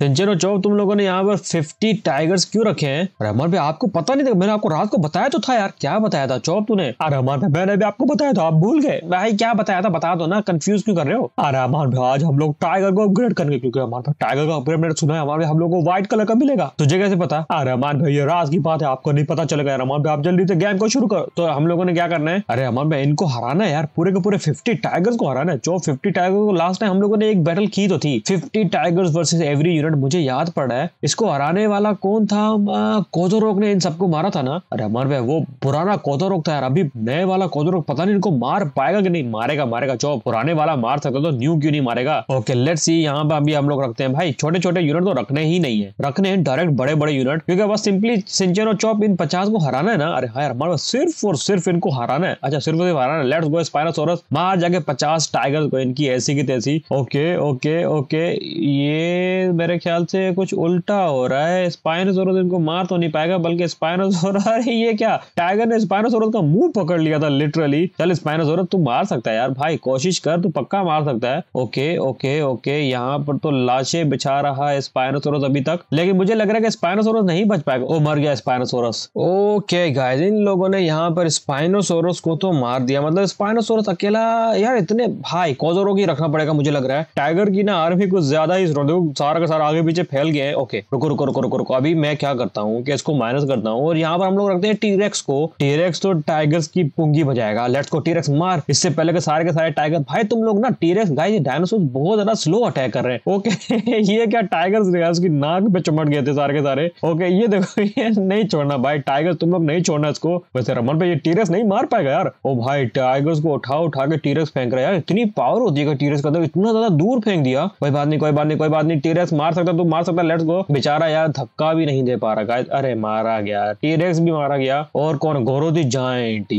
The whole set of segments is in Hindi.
तो जनों चौक तुम लोगों ने यहाँ पर 50 टाइगर्स क्यों रखे हैं और हमारे आपको पता नहीं था मैंने आपको रात को बताया तो था यार क्या बताया था चौक तूने अरे हमारे मैंने भी आपको बताया था आप भूल गए भाई क्या बताया था बता दो ना कंफ्यूज क्यों कर रहे हो अरे हमारे भाई आज हम लोग टाइगर को अपग्रेड करेंगे क्योंकि हमारे पास टाइगर का अपग्रेड मैंने सुना है हमारे हम लोग को व्हाइट कलर का मिलेगा तुझे कैसे पता अरे हमारे भाई ये रात की बात है आपको नहीं पता चलेगा यार हमारे आप जल्दी से गेम को शुरू करो तो हम लोगों ने क्या करना है अरे हमारे भाई इनको हराना है यार पूरे के पूरे फिफ्टी टाइगर्स को हराना है चौक फिफ्टी टाइगर को लास्ट टाइम हम लोगों ने एक बैटल की तो थी fifty tigers versus every unit minute मुझे याद पड़ा है इसको हराने वाला कौन था कोजोरोक ने इन सबको मारा था ना अरे अमर भाई वो पुराना कोजोरोक था यार अभी नए वाला कोजोरोक पता नहीं इनको मार पाएगा कि नहीं मारेगा मारेगा चो पुराने वाला मार सकता तो न्यू क्यों नहीं मारेगा ओके लेट सी यहाँ पे अभी हम लोग रखते हैं भाई छोटे छोटे यूनिट तो रखने ही नहीं है रखने हैं डायरेक्ट बड़े बड़े यूनिट क्योंकि बस सिंपली सिंचन और चौप इन पचास को हराना है ना अरे हाँ यार हमारे सिर्फ और सिर्फ इनको हराना है अच्छा सिर्फ सिर्फ हराना है लेट्स गो स्पाइनोसोरस मार जाके पचास टाइगर को इनकी ऐसी की तैसी ओके ओके ओके ये मेरे ख्याल से कुछ उल्टा हो रहा है स्पाइनोसोरस इनको मार तो नहीं पाएगा बल्कि स्पाइनोसोरस ये क्या टाइगर ने स्पाइनोसोरस का मुंह पकड़ लिया था लिटरली चल स्पाइनोसोरस तू मार सकता है यार भाई कोशिश कर तू पक्का मार सकता है ओके ओके ओके यहाँ पर तो लाशें बिछा रहा है स्पाइनोसोरस अभी तक लेकिन मुझे लग रहा है कि स्पाइनोसोरस नहीं बच पाएगा ओ मर गया स्पाइनोसोरस ओके गाइस इन लोगों ने यहाँ पर स्पाइनोसोरस को तो मार दिया मतलब स्पाइनोसोरस अकेला यार इतने भाई कोजोरो की रखना पड़ेगा मुझे लग रहा है टाइगर की ना आर्मी कुछ ज्यादा ही सारा का सारा आगे पीछे फैल गया है ओके रुको रुको रुको रुको रुको अभी मैं क्या करता हूँ कि इसको माइनस करता हूँ और यहाँ पर हम लोग रखते हैं टीरेक्स को टीरेक्स तो टाइगर्स की पुंगी बजाएगा लेट्स को टीरेक्स मार इससे पहले के सारे के सारे टाइगर भाई तुम लोग ना टीरेक्स गाइस डायनासोर बहुत ज्यादा स्लो अटैक कर रहे हैं ओके ये क्या टाइगर्स उसकी नाक पे चमट गए थे सारे के सारे ओके ये देखो ये नहीं छोड़ना भाई टाइगर तुम लोग नहीं छोड़ना इसको वैसे रमन पे ये टीरेक्स नहीं मार पाएगा यार ओ भाई टाइगर्स को उठा उठा के टीरेक्स फेंक रहा है यार इतनी पावर होती है टीरेक्स का इतना ज्यादा दूर फेंक दिया कोई बात नहीं कोई बात नहीं कोई बात नहीं टीरेक्स मार सकता तो मार सकता लेट्स गो बेचारा यार धक्का भी नहीं दे पा रहा गाइस अरे मारा गया टीरेक्स भी मारा गया और कौन गोरो दी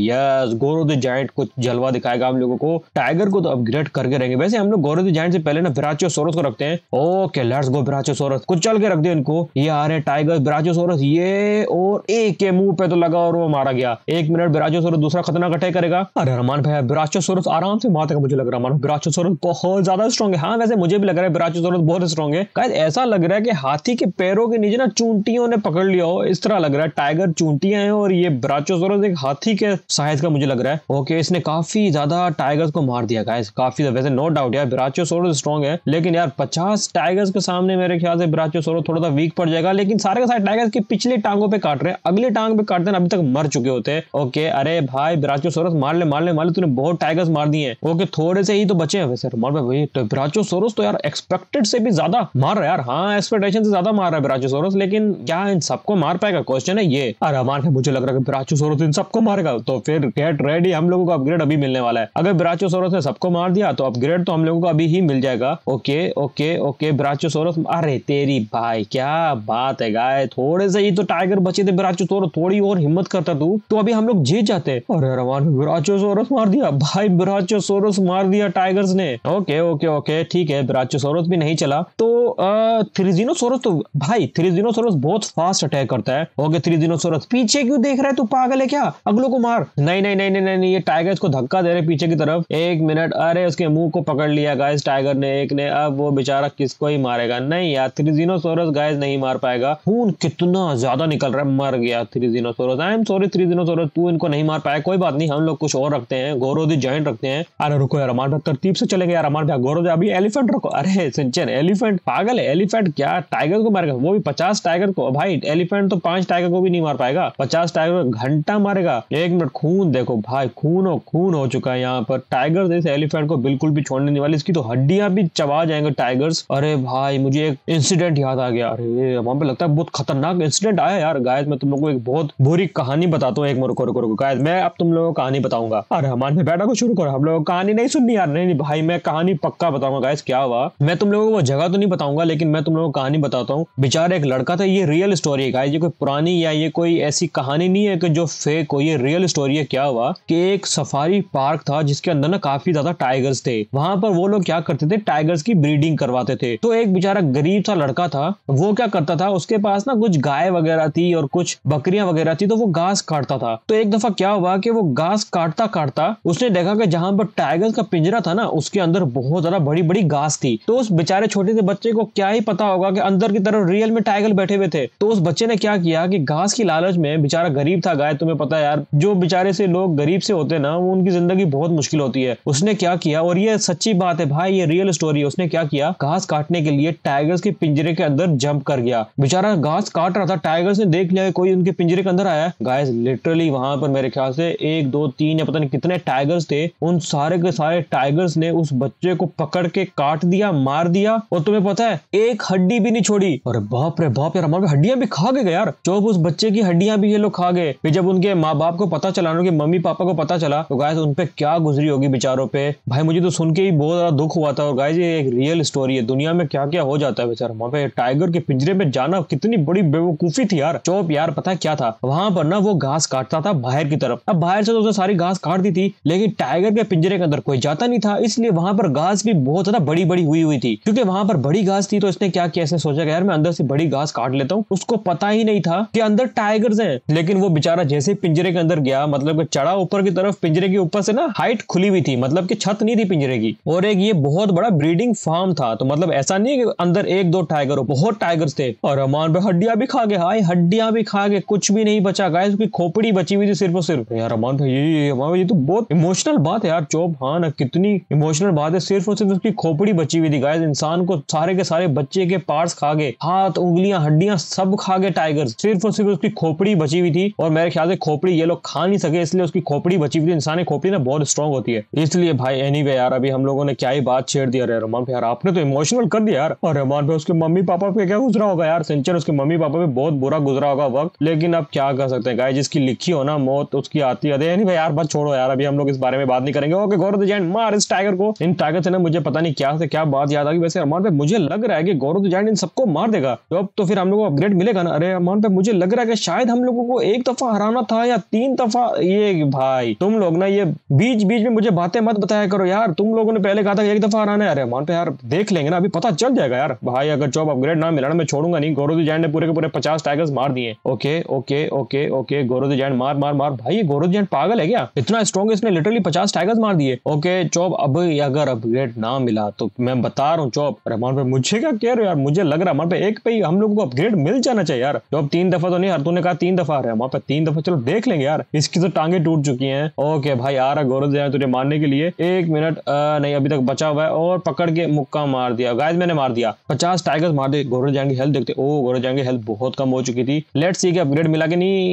यस गोरो दी जाइंट कुछ जलवा दिखाएगा हम लोगों को टाइगर को तो अपग्रेड करके रहेंगे वैसे हम लोग गोरो दी से पहले ना विराचो सोरस को रखते हैं ओके लेट्स गो विराचो सोरस कुछ चल के रख दे इनको ये आ रहे टाइगर विराचो सोरस ये और एक के मुंह पे तो लगा और वो मारा गया एक मिनट विराचो सोरस दूसरा खतरनाक अटैक करेगा अरे रमान भाई विराचो सोरस आराम से मारते मुझे लग रहा है विराचो सोरस बहुत ज्यादा स्ट्रॉन्ग है हाँ वैसे मुझे भी लग रहा है विराचो सोरस बहुत स्ट्रॉन्ग है ऐसा लग रहा है कि हाथी के पैरों के नीचे ना चूंटियों ने पकड़ लिया हो इस तरह लग रहा है टाइगर चूंटियां हैं और ये ब्राचोसोरस एक हाथी के साइज का मुझे लग रहा है ओके इसने काफी ज्यादा टाइगर्स को मार दिया गाइस काफी वैसे नो डाउट यार ब्राचोसोरस स्ट्रॉन्ग है लेकिन यार पचास टाइगर्स के सामने मेरे ख्याल से ब्राचोसोरस थोड़ा सा वीक पड़ जाएगा लेकिन सारे के सारे टाइगर्स की पिछली टांगों पर काट रहे हैं अगली टांग पे काटते हैं अभी तक मर चुके होते हैं ओके अरे भाई ब्राचोसोरस मार ले मार ले मार ले तूने बहुत टाइगर्स मार दिए ओके थोड़े से ही तो बचे हैं वैसे तो मार भाई ब्राचोसोरस तो, तो यार एक्सपेक्टेड से भी ज्यादा मार रहा यार हाँ एक्सपेक्टेशन से ज्यादा मार रहा है ब्राचोसोरस लेकिन क्या इन सबको मार पाएगा क्वेश्चन है ये अरे हमारे है मुझे लग रहा है ब्राचोसोरस इन सबको मारेगा तो फिर गेट रेडी हम लोगों को अपग्रेड अभी मिलने वाला है अगर ब्राचोसोरस ने सबको मार दिया तो अपग्रेड तो हम लोगों को अभी ही मिल जाएगा ओके ओके ओके ब्राचोसोरस अरे तेरी भाई क्या बात है गाय थोड़े से ही तो टाइगर बचे थे ब्राचोसोरस थोड़ी और हिम्मत करता तू तो अभी हम लोग जीत जाते और अरमान ब्राचोसोरस मार दिया भाई ब्राचोसोरस मार दिया टाइगर्स ने ओके ओके ओके ठीक है ब्राचोसोरस भी नहीं चला तो आ, थ्रीजिनोसोरस तो भाई थ्रीजिनोसोरस बहुत फास्ट अटैक करता है ओके थ्रीजिनोसोरस पीछे क्यों देख रहा है तू पागल है क्या अगलो को मार नहीं नहीं नहीं नहीं नहीं नहीं ये टाइगर इसको धक्का दे रहे पीछे की तरफ एक मिनट अरे उसके मुंह को पकड़ लिया गाइस टाइगर ने एक ने अब वो बेचारा किसको ही मारेगा नहीं यार थ्रीजिनोसोरस गाइस नहीं मार पाएगा खून कितना ज्यादा निकल रहा है मर गया थ्रीजिनोसोरस आई एम सॉरी थ्रीजिनोसोरस तू इनको नहीं मार पाया कोई बात नहीं हम लोग कुछ और रखते हैं दी जॉइंट रखते हैं अरे रुको यार हमारे तरतीब से चलेंगे यार हमारे गोरोदी अभी एलिफेंट रखो अरे सिंचन एलिफेंट पागल है एलिफेंट क्या टाइगर को मारेगा वो भी पचास टाइगर को भाई एलिफेंट तो पांच टाइगर को भी नहीं मार पाएगा पचास टाइगर घंटा मारेगा एक मिनट खून देखो भाई खून हो खून हो चुका है यहाँ पर टाइगर जैसे एलिफेंट को बिल्कुल भी छोड़ने नहीं वाले इसकी तो हड्डियां भी चबा जाएंगे टाइगर्स अरे भाई मुझे एक इंसिडेंट याद आ गया अरे वहां पे लगता है बहुत खतरनाक इंसिडेंट आया यार गायद मैं तुम लोग को एक बहुत बुरी कहानी बताता हूँ एक मोर को रुको गायद मैं अब तुम लोगों को कहानी बताऊंगा अरे हमारे में बैठा को शुरू करो हम लोग कहानी नहीं सुननी यार नहीं भाई मैं कहानी पक्का बताऊंगा गायस क्या हुआ मैं तुम लोगों को वो जगह तो नहीं बताऊंगा लेकिन लेकिन मैं तुम लोगों को कहानी बताता हूँ बेचारा एक लड़का था ये रियल स्टोरी है ये कोई पुरानी या ये कोई ऐसी कहानी नहीं है कि जो फेक हो ये रियल स्टोरी है क्या हुआ कि एक सफारी पार्क था जिसके अंदर ना काफी ज्यादा टाइगर्स थे वहां पर वो लोग क्या करते थे टाइगर्स की ब्रीडिंग करवाते थे तो एक बेचारा गरीब सा लड़का था वो क्या करता था उसके पास ना कुछ गाय वगैरह थी और कुछ बकरियां वगैरह थी तो वो घास काटता था तो एक दफा क्या हुआ कि वो घास काटता काटता उसने देखा कि जहां पर टाइगर का पिंजरा था ना उसके अंदर बहुत ज्यादा बड़ी बड़ी घास थी तो उस बेचारे छोटे से बच्चे को क्या क्या ही पता होगा कि अंदर की तरफ रियल में टाइगर बैठे हुए थे तो उस बच्चे ने क्या किया कि घास की लालच में बेचारा गरीब था गाय तुम्हें पता है यार जो बेचारे से लोग गरीब से होते ना वो उनकी जिंदगी बहुत मुश्किल होती है उसने क्या किया और ये सच्ची बात है भाई ये रियल स्टोरी है उसने क्या किया घास काटने के लिए टाइगर्स के पिंजरे के अंदर जंप कर गया बेचारा घास काट रहा था टाइगर्स ने देख लिया कोई उनके पिंजरे के अंदर आया गाय लिटरली वहां पर मेरे ख्याल से एक दो तीन या पता नहीं कितने टाइगर्स थे उन सारे के सारे टाइगर्स ने उस बच्चे को पकड़ के काट दिया मार दिया और तुम्हें पता है एक हड्डी भी नहीं छोड़ी और बाप रे बाप यार हमारे हड्डियां भी खा गए यार चौब उस बच्चे की हड्डियां भी ये लोग खा गए फिर जब उनके माँ बाप को पता चला उनके मम्मी पापा को पता चला तो गाय उनपे क्या गुजरी होगी बेचारों पे भाई मुझे तो सुन के ही बहुत ज्यादा दुख हुआ था और गाय ये एक रियल स्टोरी है दुनिया में क्या क्या हो जाता है बेचारा वहाँ पे टाइगर के पिंजरे में जाना कितनी बड़ी बेवकूफी थी यार चौप यार पता क्या था वहां पर ना वो घास काटता था बाहर की तरफ अब बाहर से तो उसने सारी घास काट दी थी लेकिन टाइगर के पिंजरे के अंदर कोई जाता नहीं था इसलिए वहां पर घास भी बहुत ज्यादा बड़ी बड़ी हुई हुई थी क्योंकि वहां पर बड़ी घास थी तो उसने क्या किया इसने सोचा कि यार मैं अंदर से बड़ी घास काट लेता हूँ उसको पता ही नहीं था कि अंदर टाइगर्स हैं लेकिन वो बेचारा जैसे पिंजरे के अंदर गया मतलब चढ़ा ऊपर की तरफ पिंजरे के ऊपर से ना हाइट खुली हुई थी मतलब कि छत नहीं थी पिंजरे की और एक ये बहुत बड़ा ब्रीडिंग फार्म था तो मतलब ऐसा नहीं कि अंदर एक दो टाइगर हो बहुत टाइगर्स थे और रमान भाई हड्डियां भी खा गए हाई हड्डियां भी खा गए कुछ भी नहीं बचा गाय उसकी खोपड़ी बची हुई थी सिर्फ और सिर्फ यार रमान भाई ये रमान ये तो बहुत इमोशनल बात है यार चौप हाँ ना कितनी इमोशनल बात है सिर्फ और सिर्फ उसकी खोपड़ी बची हुई थी गाय इंसान को सारे के सारे बच्चे के पार्ट्स खा गए हाथ उंगलियां हड्डियां सब खा गए टाइगर सिर्फ और सिर्फ उसकी खोपड़ी बची हुई थी और मेरे ख्याल से खोपड़ी ये लोग खा नहीं सके इसलिए उसकी खोपड़ी बची हुई थी इंसानी खोपड़ी ना बहुत स्ट्रॉन्ग होती है इसलिए भाई एनी anyway यार अभी हम लोगों ने क्या ही बात छेड़ दिया रहमान पे यार आपने तो इमोशनल कर दिया यार और रहमान पे उसके मम्मी पापा पे क्या गुजरा होगा यार सिंचर उसके मम्मी पापा पे बहुत बुरा गुजरा होगा वक्त लेकिन अब क्या कर सकते हैं गाय जिसकी लिखी हो ना मौत उसकी आती है एनी यार बस छोड़ो यार अभी हम लोग इस बारे में बात नहीं करेंगे ओके गौर मार इस टाइगर को इन टाइगर से ना मुझे पता नहीं क्या से क्या बात याद आ गई वैसे रहमान पे मुझे लग रहा है आएगी गौरव तो जाइंट इन सबको मार देगा तो अब तो फिर हम लोग को अपग्रेड मिलेगा ना अरे अमान भाई मुझे लग रहा है कि शायद हम लोगों को एक दफा हराना था या तीन दफा ये भाई तुम लोग ना ये बीच बीच में मुझे बातें मत बताया करो यार तुम लोगों ने पहले कहा था एक दफा हराना है अरे अमान पे यार देख लेंगे ना अभी पता चल जाएगा यार भाई अगर जॉब अपग्रेड ना मिला ना मैं छोड़ूंगा नहीं गौरव तो जैन ने पूरे के पूरे पचास टाइगर्स मार दिए okay okay okay okay Gaurav तो जैन मार मार मार भाई ये गौरव तो जैन पागल है क्या इतना स्ट्रॉन्ग इसने लिटरली पचास टाइगर्स मार दिए ओके चौब अब अगर अपग्रेड ना मिला तो मैं बता रहा हूँ चौब रहमान पर मुझे क्या क्या कह रहे हो यार मुझे लग रहा है हमारे पे एक पे ही हम लोगों को अपग्रेड मिल जाना चाहिए यार तो अब तीन दफा तो नहीं यार तूने कहा तीन दफा आ रहे हैं वहां पे तीन दफा चलो देख लेंगे यार इसकी तो टांगे टूट चुकी हैं ओके भाई आ रहा गौरव यार तुझे मारने के लिए एक मिनट नहीं अभी तक बचा हुआ है और पकड़ के मुक्का मार दिया गाय मैंने मार दिया पचास टाइगर मार दिए गौरव जाएंगे हेल्थ देखते ओ गौरव जाएंगे हेल्थ बहुत कम हो चुकी थी लेट सी के अपग्रेड मिला के नहीं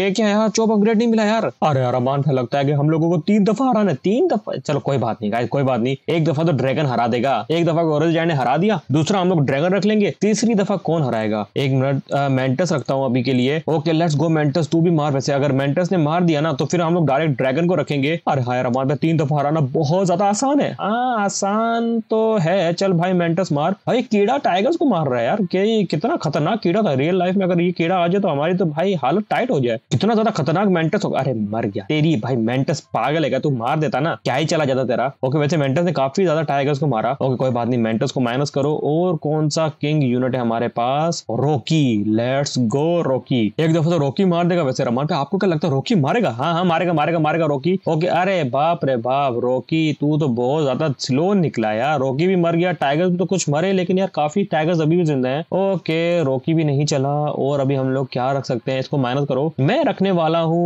ये क्या यार चौप अपग्रेड नहीं मिला यार अरे यार मान था लगता है कि हम लोगों को तीन दफा हराना तीन दफा चलो कोई बात नहीं गाय कोई बात नहीं एक दफा तो ड्रैगन हरा देगा एक दफा गौरव जाए ने हरा दिया दूसरा दूसरा हम लोग ड्रैगन रख लेंगे तीसरी दफा कौन हराएगा एक मिनट मेंटस uh, रखता हूँ अभी के लिए ओके लेट्स गो मेंटस तू भी मार वैसे अगर मेंटस ने मार दिया ना तो फिर हम लोग डायरेक्ट ड्रैगन को रखेंगे अरे हायर हमारा तीन दफा हराना बहुत ज्यादा आसान है आ, हाँ, आसान तो है चल भाई मेंटस मार भाई कीड़ा टाइगर्स को मार रहा है यार के, कितना खतरनाक कीड़ा था रियल लाइफ में अगर ये कीड़ा आ जाए तो हमारी तो भाई हालत टाइट हो जाए कितना ज्यादा खतरनाक मेंटस होगा अरे मर गया तेरी भाई मेंटस पागल है तू मार देता ना क्या ही चला जाता तेरा ओके वैसे मेंटस ने काफी ज्यादा टाइगर्स को मारा ओके कोई बात नहीं मेंटस को माइनस करो ओ और कौन सा किंग यूनिट है हमारे पास रोकी लेट्स गो रोकी एक दफा तो रोकी मार देगा वैसे रमान पे आपको क्या लगता है रोकी मारेगा हाँ हाँ मारेगा मारेगा मारेगा रोकी ओके अरे बाप रे बाप रोकी तू तो बहुत ज्यादा स्लो निकला यार रोकी भी मर गया टाइगर तो कुछ मरे लेकिन यार काफी टाइगर अभी भी जिंदा है ओके रोकी भी नहीं चला और अभी हम लोग क्या रख सकते हैं इसको मेहनत करो मैं रखने वाला हूँ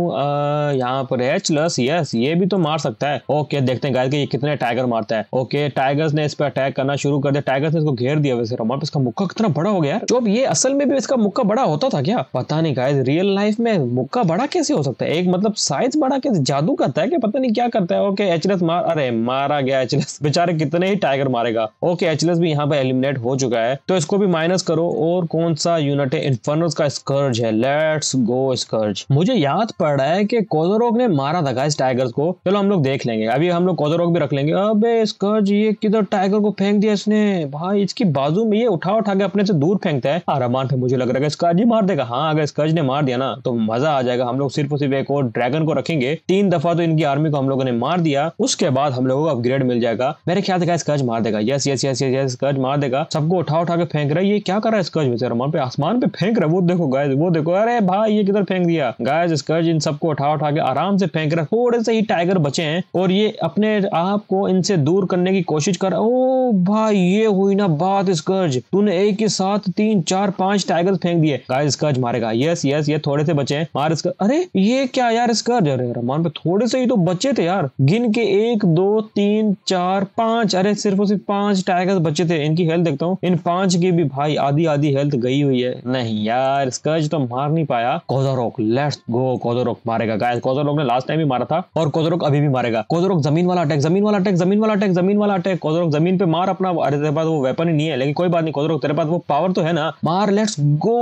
यहाँ पर एच प्लस यस ये भी तो मार सकता है ओके देखते हैं गाय के ये कितने टाइगर मारता है ओके टाइगर्स ने इस पर अटैक करना शुरू कर दिया टाइगर्स ने इसको घेर दिया वैसे रमान इसका मुक्का कितना बड़ा हो गया यार जो अब ये असल में भी इसका मुक्का बड़ा होता था क्या पता नहीं गाइस रियल लाइफ में मुक्का बड़ा कैसे हो सकता है एक मतलब साइज बड़ा कैसे जादू करता है कि पता नहीं क्या करता है ओके एचलेस मार अरे मारा गया एचलेस बेचारे कितने ही टाइगर मारेगा ओके एचलेस भी यहाँ पे एलिमिनेट हो चुका है तो इसको भी माइनस करो और कौन सा यूनिट है इन्फर्नस का स्कर्ज है लेट्स गो स्कर्ज मुझे याद पड़ रहा है कि कोजोरोग ने मारा था गाइस टाइगर को चलो हम लोग देख लेंगे अभी हम लोग कोजोरोग भी रख लेंगे अब स्कर्ज ये किधर टाइगर को फेंक दिया इसने भाई इसकी बाजू में ये उठा उठा के अपने से दूर फेंकता है आरामान हाँ, पे मुझे लग रहा है स्कर्ज ही मार देगा हाँ अगर स्कर्ज ने मार दिया ना तो मजा आ जाएगा हम लोग सिर्फ और सिर्फ एक और ड्रैगन को रखेंगे तीन दफा तो इनकी आर्मी को हम लोगों ने मार दिया उसके बाद हम लोगों को अपग्रेड मिल जाएगा मेरे ख्याल से स्कर्ज मार देगा yes yes yes yes yes Scourge मार देगा सबको उठा उठा के फेंक रहा है ये क्या कर रहा है स्कर्ज बेचारा मान पे आसमान पे फेंक रहा है वो देखो गाय वो देखो अरे भाई ये किधर फेंक दिया गाय स्कर्ज इन सबको उठा उठा के आराम से फेंक रहा है थोड़े से ही टाइगर बचे हैं और ये अपने आप को इनसे दूर करने की कोशिश कर ओ भाई ये हुई ना बात साथ स्कर्ज तूने एक के साथ तीन चार पांच टाइगर फेंक दिए गाइस स्कर्ज मारेगा यस यस ये थोड़े से बचे हैं मार स्कर्ज अरे ये क्या यार स्कर्ज अरे रहमान पे थोड़े से ही तो बचे थे यार गिन के एक दो तीन चार पांच अरे सिर्फ और सिर्फ पांच टाइगर बचे थे इनकी हेल्थ देखता हूँ इन पांच की भी भाई आधी आधी हेल्थ गई हुई है नहीं यार स्कर्ज तो मार नहीं पाया कोजोरोक लेट्स गो कोजोरोक मारेगा गाइस कोजोरोक ने लास्ट टाइम भी मारा था और कोजोरोक अभी भी मारेगा कोजोरोक जमीन वाला अटैक जमीन वाला अटैक जमीन वाला अटैक जमीन वाला अटैक कोजोरोक जमीन पे मार अपना अरे वो वेपन ही नहीं है है लेकिन कोई बात नहीं कोदरो तेरे पास वो पावर तो है ना मार लेट्स गो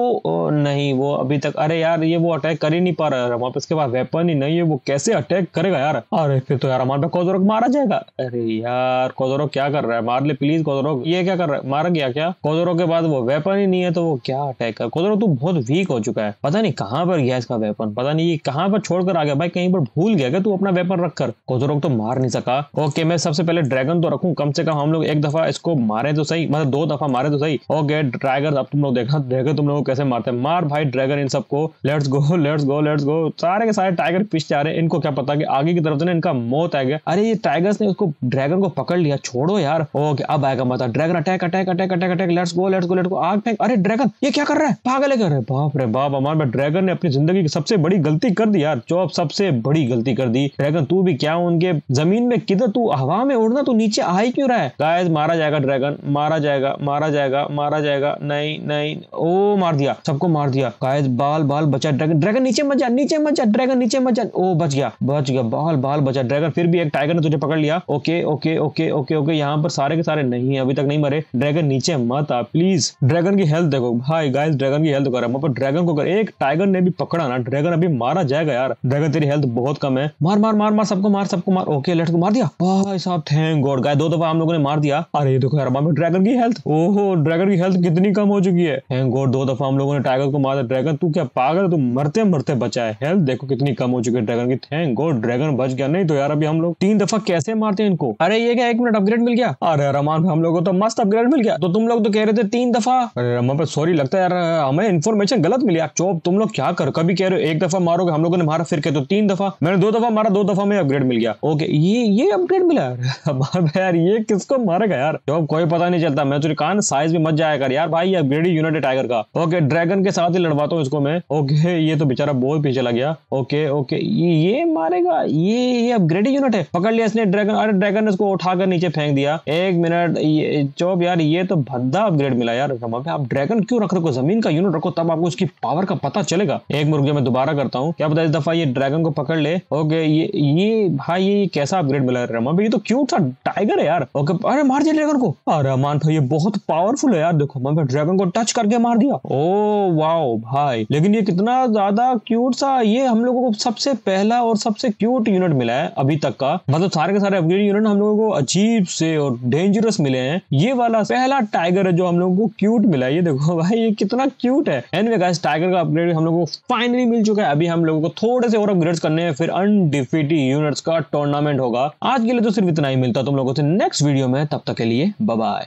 नहीं वो अभी तक अरे यार ये वो अटैक कर ही नहीं पा रहा है वापस के पास वेपन ही नहीं है वो कैसे अटैक करेगा यार अरे फिर तो यार हमारे पे कोदरो मारा जाएगा अरे यार कोदरो क्या कर रहा है मार ले प्लीज कोदरो ये क्या कर रहा है मारा गया क्या कोदरो के बाद वो वेपन ही नहीं है तो वो क्या अटैक कर कोदरो तो तू बहुत वीक हो चुका है पता नहीं कहाँ पर गया इसका वेपन पता नहीं ये कहाँ पर छोड़कर आ गया भाई कहीं पर भूल गया क्या तू अपना वेपन रख कर कोदरो तो मार नहीं सका ओके मैं सबसे पहले ड्रैगन तो रखू कम से कम हम लोग एक दफा इसको मारे तो सही मतलब दो दफा मारे तो सही और गेट ड्रैगन अब तुम लोग देखा देखो तुम लोग कैसे मारते हैं मार भाई ड्रैगन इन सबको let's go let's go let's go सारे के सारे टाइगर पीछे आ रहे हैं इनको क्या पता कि आगे की तरफ से ना इनका मौत आ गया अरे ये टाइगर्स ने उसको ड्रैगन को पकड़ लिया छोड़ो यार ओके oh, अब आएगा मता dragon attack attack attack attack attack let's go let's go let's go आग फेंक अरे ड्रैगन ये क्या कर रहा है पागल है कर रहे बाप रे बाप अमान भाई ड्रैगन ने अपनी जिंदगी की सबसे बड़ी गलती कर दी यार जो अब सबसे बड़ी गलती कर दी ड्रैगन तू भी क्या उनके जमीन में किधर तू हवा में उड़ना तू नीचे आ ही क्यों रहा है गाइस मारा जाएगा ड्रैगन मारा जाएगा जाएगा मारा जाएगा मारा जाएगा नहीं नहीं ओ मार दिया सबको मार दिया गाइस बाल बाल बचा ड्रैगन ड्रैगन नीचे मत जा नीचे मत जा ड्रैगन नीचे मत जा ओ बच गया बच गया बाल बाल बचा ड्रैगन फिर भी एक टाइगर ने तुझे पकड़ लिया okay okay okay okay okay यहाँ पर सारे के सारे नहीं अभी तक नहीं मरे ड्रैगन नीचे मत आ प्लीज ड्रैगन की हेल्थ देखो भाई गाइस ड्रैगन की हेल्थ कर रहा ड्रैगन को कर एक टाइगर ने भी पकड़ा ना ड्रैगन अभी मारा जाएगा यार ड्रैगन तेरी हेल्थ बहुत कम है मार मार मार मार सबको मार सबको मार ओके लेट्स को मार दिया भाई साहब थैंक गॉड गाय दो दफा हम लोगों ने मार दिया अरे देखो यार ड्रैगन की हेल्थ हेल्थ ओहो ड्रैगन की हेल्थ कितनी कम हो चुकी है हैं गॉड दो दफा हम लोगों ने टाइगर को मारा ड्रैगन तू क्या पागल तू मरते मरते बचा है हेल्थ देखो कितनी कम हो चुकी है ड्रैगन की थैंक गॉड ड्रैगन बच गया नहीं तो यार अभी हम लोग तीन दफा कैसे मारते हैं इनको अरे ये क्या एक मिनट अपग्रेड मिल गया अरे रमान हम लोग को तो मस्त अपग्रेड मिल गया तो तुम लोग तो कह रहे थे तीन दफा अरे रमान पर सॉरी लगता है यार हमें इन्फॉर्मेशन गलत मिली यार चोप तुम लोग क्या करो कभी कह रहे हो एक दफा मारोगे हम लोगों ने मारा फिर कहते तो तीन दफा मैंने दो दफा मारा दो दफा में अपग्रेड मिल गया ओके ये ये अपग्रेड मिला यार यार ये किसको मारेगा यार चोप कोई पता नहीं चलता मैं तो कान साइज भी मत जाया कर यार भाई ये अपग्रेड यूनिट टाइगर का ओके ड्रैगन के साथ ही लड़वाता हूँ इसको मैं ओके ये तो बेचारा बहुत पीछे लग गया ओके ओके ये मारेगा ये ये अपग्रेड यूनिट है पकड़ लिया इसने ड्रैगन अरे ड्रैगन इसको उठाकर नीचे फेंक दिया एक मिनट ये चौप यार ये तो भद्दा अपग्रेड मिला यार आप ड्रैगन क्यों रख रखो जमीन का यूनिट रखो तब आपको उसकी पावर का पता चलेगा एक मुर्गे मैं दोबारा करता हूँ क्या पता इस दफा ये ड्रैगन को पकड़ ले ओके ये ये भाई ये कैसा अपग्रेड मिला है रमा ये तो क्यूट था टाइगर है यार ओके अरे मार दिया ड्रैगन को अरे मान भाई ये बहुत पावरफुल है यार देखो मैं ड्रैगन को टच करके मार दिया ओ oh, वाओ भाई लेकिन ये कितना ज्यादा क्यूट सा ये हम लोगों को सबसे पहला और सबसे क्यूट यूनिट मिला है अभी तक का मतलब सारे के सारे अपग्रेड यूनिट हम लोगों को अजीब से और डेंजरस मिले हैं ये वाला पहला टाइगर है जो हम लोगों को क्यूट मिला है ये देखो भाई ये कितना क्यूट है एनवे anyway, टाइगर का अपग्रेड हम लोगों को फाइनली मिल चुका है अभी हम लोगों को थोड़े से और अपग्रेड करने हैं फिर अनडिफिटी यूनिट्स का टूर्नामेंट होगा आज के लिए तो सिर्फ इतना ही मिलता है तुम लोगों से नेक्स्ट वीडियो में तब तक के लिए बाय